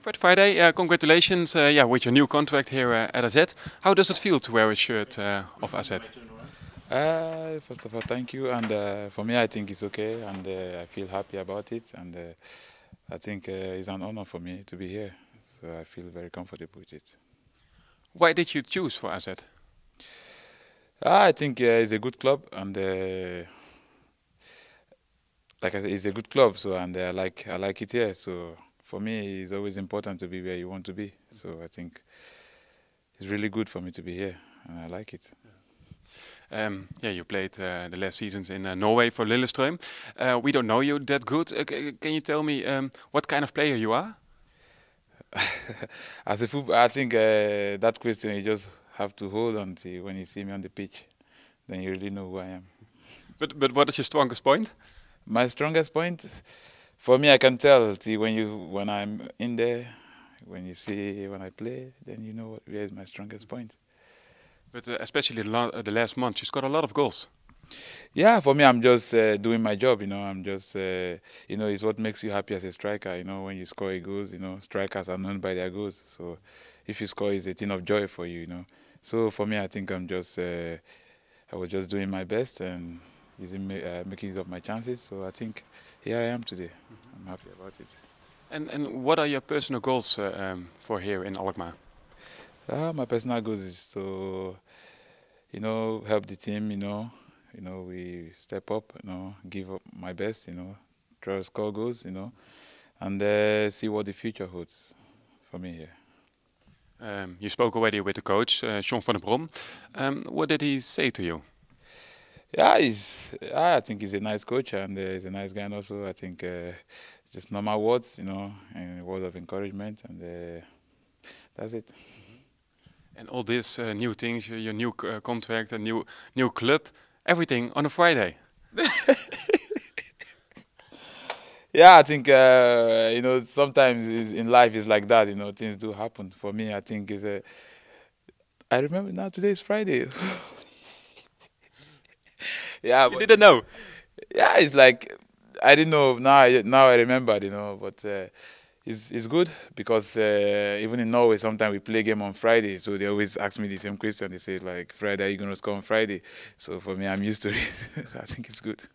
Fred Friday, uh, congratulations uh, yeah, with your new contract here uh, at AZ. How does it feel to wear a shirt uh, of AZ? Uh, first of all, thank you. And uh, for me, I think it's okay. And I feel happy about it. And I think it's an honor for me to be here. So I feel very comfortable with it. Why did you choose for AZ? Ah, I think it's a good club. And like I said, it's a good club. So and I like I like it here. So for me, it's always important to be where you want to be. So I think it's really good for me to be here, and I like it. Yeah, um, yeah you played uh, the last seasons in uh, Norway for Lillestrøm. Uh, we don't know you that good. Uh, can you tell me um, what kind of player you are? As a football, I think uh, that question you just have to hold on to when you see me on the pitch. Then you really know who I am. But but what is your strongest point? My strongest point for me, I can tell. See, when you when I'm in there, when you see when I play, then you know where is my strongest point. But uh, especially uh, the last month, she's got a lot of goals. Yeah, for me, I'm just uh, doing my job. You know, I'm just uh, you know, it's what makes you happy as a striker. You know, when you score a goals, you know, strikers are known by their goals. So, if you score, it's a thing of joy for you. You know, so for me, I think I'm just uh, I was just doing my best and using uh, making use of my chances. So I think here I am today. Mm -hmm. I'm happy about it. And and what are your personal goals uh, um, for here in Alkmaar? Uh, my personal goals is to, you know, help the team. You know, you know, we step up. You know, give up my best. You know, try to score goals. You know, and uh, see what the future holds for me here. Um, you spoke already with the coach, uh, Sean van der Brom. Um, what did he say to you? yeah, he's, I think he's a nice coach and uh, he's a nice guy. And also, I think uh, just normal words, you know, and words of encouragement, and uh, that's it. And all these uh, new things, uh, your new uh, contract, a new new club, everything on a Friday. yeah, I think you know sometimes in life it's like that. You know, things do happen. For me, I think it's. I remember now. Today is Friday. yeah, you didn't know. Yeah, it's like I didn't know. Now, I, now I remember. You know, but uh, it's it's good because uh, even in Norway, sometimes we play game on Friday, so they always ask me the same question. They say like, "Friday, are you gonna score on Friday?" So for me, I'm used to it. I think it's good.